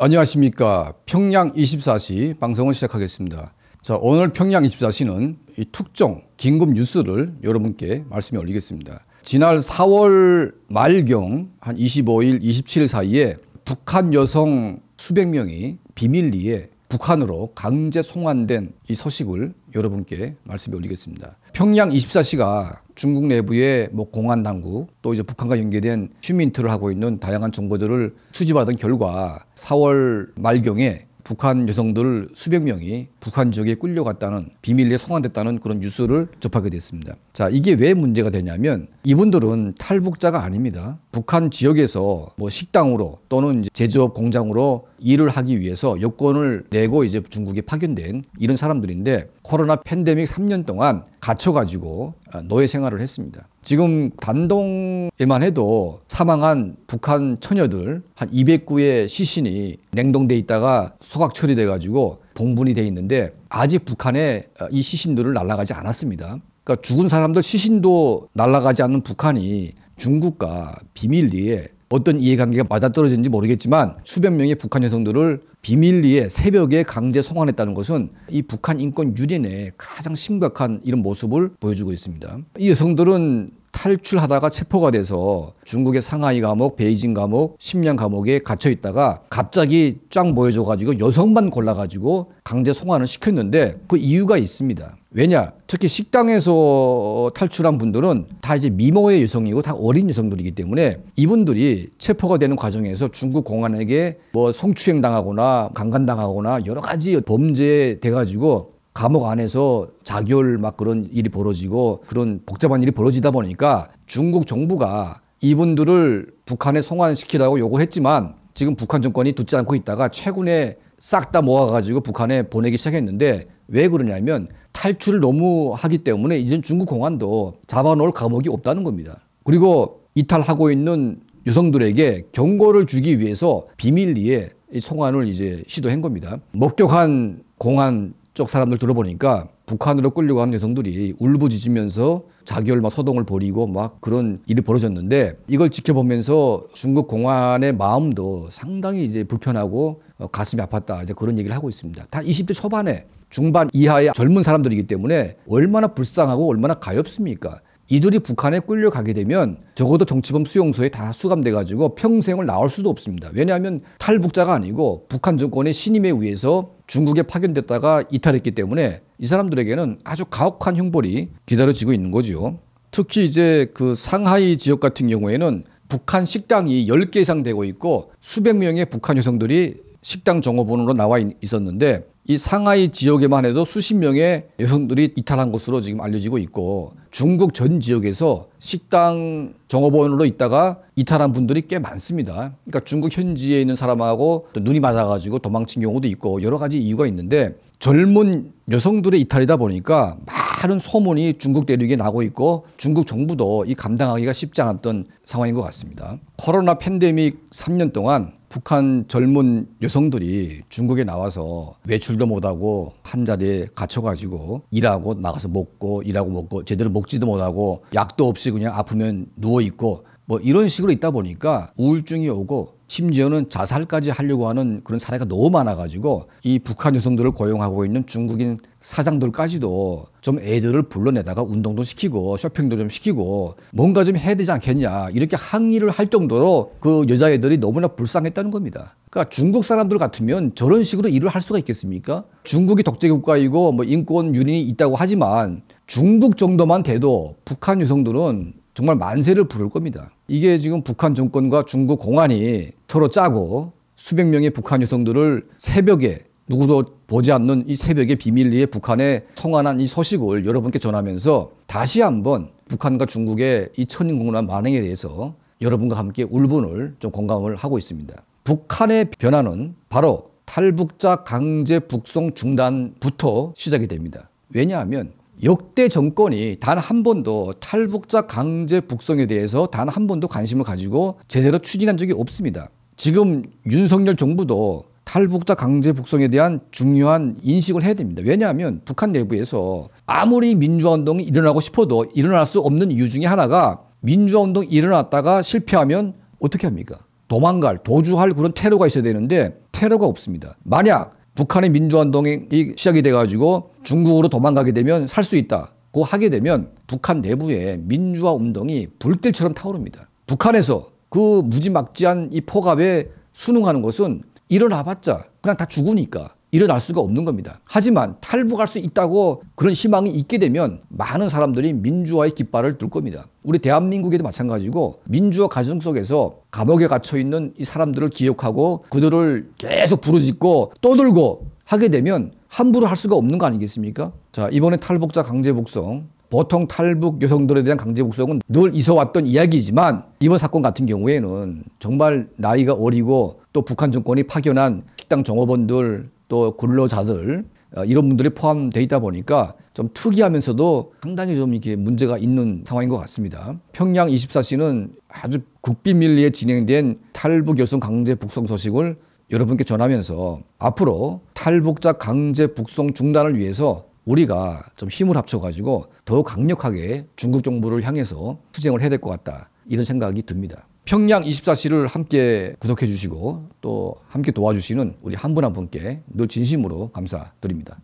안녕하십니까. 평양 24시 방송을 시작하겠습니다. 자, 오늘 평양 24시는 이 특종 긴급 뉴스를 여러분께 말씀에 올리겠습니다. 지난 4월 말경 한 25일, 27일 사이에 북한 여성 수백 명이 비밀리에 북한으로 강제 송환된 이 소식을 여러분께 말씀에 올리겠습니다. 평양 24시가 중국 내부의 뭐 공안 당국 또 이제 북한과 연계된 휴민트를 하고 있는 다양한 정보들을 수집하던 결과 4월 말경에 북한 여성들 수백 명이 북한 지역에 끌려갔다는 비밀리에 송환됐다는 그런 뉴스를 접하게 됐습니다. 자, 이게 왜 문제가 되냐면 이분들은 탈북자가 아닙니다. 북한 지역에서 뭐 식당으로 또는 제조업 공장으로 일을 하기 위해서 여권을 내고 이제 중국에 파견된 이런 사람들인데 코로나 팬데믹 3년 동안 갇혀가지고 아, 노예 생활을 했습니다. 지금 단동에만 해도 사망한 북한 처녀들 한 209의 시신이 냉동돼 있다가 소각 처리돼 가지고 봉분이 돼 있는데 아직 북한에 어, 이 시신들을 날라가지 않았습니다. 그러니까 죽은 사람들 시신도 날라가지 않는 북한이 중국과 비밀리에 어떤 이해관계가 맞아떨어진지 모르겠지만 수백 명의 북한 여성들을 비밀리에 새벽에 강제 송환했다는 것은 이 북한 인권 유린의 가장 심각한 이런 모습을 보여주고 있습니다. 이 여성들은 탈출하다가 체포가 돼서 중국의 상하이 감옥, 베이징 감옥, 심년 감옥에 갇혀 있다가 갑자기 쫙 모여져 가지고 여성만 골라 가지고 강제 송환을 시켰는데 그 이유가 있습니다. 왜냐? 특히 식당에서 탈출한 분들은 다 이제 미모의 여성이고 다 어린 여성들이기 때문에 이분들이 체포가 되는 과정에서 중국 공안에게 뭐 성추행 당하거나 강간 당하거나 여러 가지 범죄돼 가지고 감옥 안에서 자결 막 그런 일이 벌어지고 그런 복잡한 일이 벌어지다 보니까 중국 정부가 이분들을 북한에 송환시키라고 요구했지만 지금 북한 정권이 듣지 않고 있다가 최근에 싹 다 모아가지고 북한에 보내기 시작했는데 왜 그러냐면 탈출을 너무 하기 때문에 이젠 중국 공안도 잡아놓을 감옥이 없다는 겁니다. 그리고 이탈하고 있는 여성들에게 경고를 주기 위해서 비밀리에 송환을 이제 시도한 겁니다. 목격한 공안 쪽 사람들 들어보니까 북한으로 끌려고 하는 여성들이 울부짖으면서 자결 막 소동을 벌이고 막 그런 일이 벌어졌는데 이걸 지켜보면서 중국 공안의 마음도 상당히 이제 불편하고 어, 가슴이 아팠다 이제 그런 얘기를 하고 있습니다. 다 20대 초반에 중반 이하의 젊은 사람들이기 때문에 얼마나 불쌍하고 얼마나 가엾습니까? 이들이 북한에 끌려가게 되면 적어도 정치범 수용소에 다 수감돼 가지고 평생을 나올 수도 없습니다. 왜냐하면 탈북자가 아니고 북한 정권의 신임에 의해서 중국에 파견됐다가 이탈했기 때문에 이 사람들에게는 아주 가혹한 형벌이 기다려지고 있는 거지요. 특히 이제 그 상하이 지역 같은 경우에는 북한 식당이 10개 이상 되고 있고 수백 명의 북한 여성들이 식당 종업원으로 나와 있었는데 이 상하이 지역에만 해도 수십 명의 여성들이 이탈한 것으로 지금 알려지고 있고 중국 전 지역에서 식당 정업원으로 있다가 이탈한 분들이 꽤 많습니다. 그러니까 중국 현지에 있는 사람하고 눈이 맞아가지고 도망친 경우도 있고 여러 가지 이유가 있는데 젊은 여성들의 이탈이다 보니까 많은 소문이 중국 대륙에 나고 있고 중국 정부도 이 감당하기가 쉽지 않았던 상황인 것 같습니다. 코로나 팬데믹 3년 동안 북한 젊은 여성들이 중국에 나와서 외출도 못하고 한 자리에 갇혀가지고 일하고 나가서 먹고 일하고 먹고 제대로 먹지도 못하고 약도 없이 그냥 아프면 누워 있고 뭐 이런 식으로 있다 보니까 우울증이 오고 심지어는 자살까지 하려고 하는 그런 사례가 너무 많아가지고 이 북한 여성들을 고용하고 있는 중국인 사장들까지도 좀 애들을 불러내다가 운동도 시키고 쇼핑도 좀 시키고 뭔가 좀 해야 되지 않겠냐 이렇게 항의를 할 정도로 그 여자애들이 너무나 불쌍했다는 겁니다. 그러니까 중국 사람들 같으면 저런 식으로 일을 할 수가 있겠습니까? 중국이 독재 국가이고 뭐 인권 유린이 있다고 하지만 중국 정도만 돼도 북한 여성들은 정말 만세를 부를 겁니다. 이게 지금 북한 정권과 중국 공안이 서로 짜고 수백 명의 북한 여성들을 새벽에 누구도 보지 않는 이 새벽의 비밀리에 북한에 성환한 이 소식을 여러분께 전하면서 다시 한번 북한과 중국의 이 천인공란 만행에 대해서 여러분과 함께 울분을 좀 공감을 하고 있습니다. 북한의 변화는 바로 탈북자 강제 북송 중단부터 시작이 됩니다. 왜냐하면 역대 정권이 단 한 번도 탈북자 강제 북송에 대해서 단 한 번도 관심을 가지고 제대로 추진한 적이 없습니다. 지금 윤석열 정부도 탈북자 강제 북송에 대한 중요한 인식을 해야 됩니다. 왜냐하면 북한 내부에서 아무리 민주화운동이 일어나고 싶어도 일어날 수 없는 이유 중에 하나가 민주화운동 일어났다가 실패하면 어떻게 합니까? 도망갈, 도주할 그런 테러가 있어야 되는데 테러가 없습니다. 만약 북한의 민주화운동이 시작이 돼가지고 중국으로 도망가게 되면 살 수 있다고 하게 되면 북한 내부에 민주화운동이 불길처럼 타오릅니다. 북한에서 그 무지막지한 이 포갑에 순응하는 것은 일어나봤자 그냥 다 죽으니까 일어날 수가 없는 겁니다. 하지만 탈북할 수 있다고 그런 희망이 있게 되면 많은 사람들이 민주화의 깃발을 들 겁니다. 우리 대한민국에도 마찬가지고 민주화 과정 속에서 감옥에 갇혀 있는 이 사람들을 기억하고 그들을 계속 부르짖고 떠들고 하게 되면 함부로 할 수가 없는 거 아니겠습니까? 자, 이번에 탈북자 강제 복송 보통 탈북 여성들에 대한 강제 복송은늘 있어왔던 이야기지만 이번 사건 같은 경우에는 정말 나이가 어리고 또 북한 정권이 파견한 식당 종업원들 또 근로자들 어, 이런 분들이 포함되어 있다 보니까 좀 특이하면서도 상당히 좀 이렇게 문제가 있는 상황인 것 같습니다. 평양 24시는 아주 국비밀리에 진행된 탈북 여성 강제 북송 소식을 여러분께 전하면서 앞으로 탈북자 강제 북송 중단을 위해서 우리가 좀 힘을 합쳐가지고 더 강력하게 중국 정부를 향해서 투쟁을 해야 될 것 같다. 이런 생각이 듭니다. 평양 24시를 함께 구독해 주시고 또 함께 도와주시는 우리 한 분한 한 분께 늘 진심으로 감사드립니다.